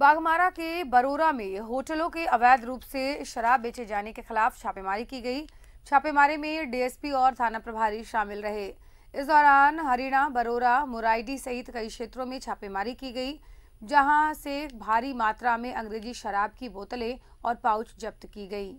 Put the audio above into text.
बागमारा के बरोरा में होटलों के अवैध रूप से शराब बेचे जाने के खिलाफ छापेमारी की गई छापेमारी में डीएसपी और थाना प्रभारी शामिल रहे इस दौरान हरिणा बरोरा मुराइडी सहित कई क्षेत्रों में छापेमारी की गई जहां से भारी मात्रा में अंग्रेजी शराब की बोतलें और पाउच जब्त की गई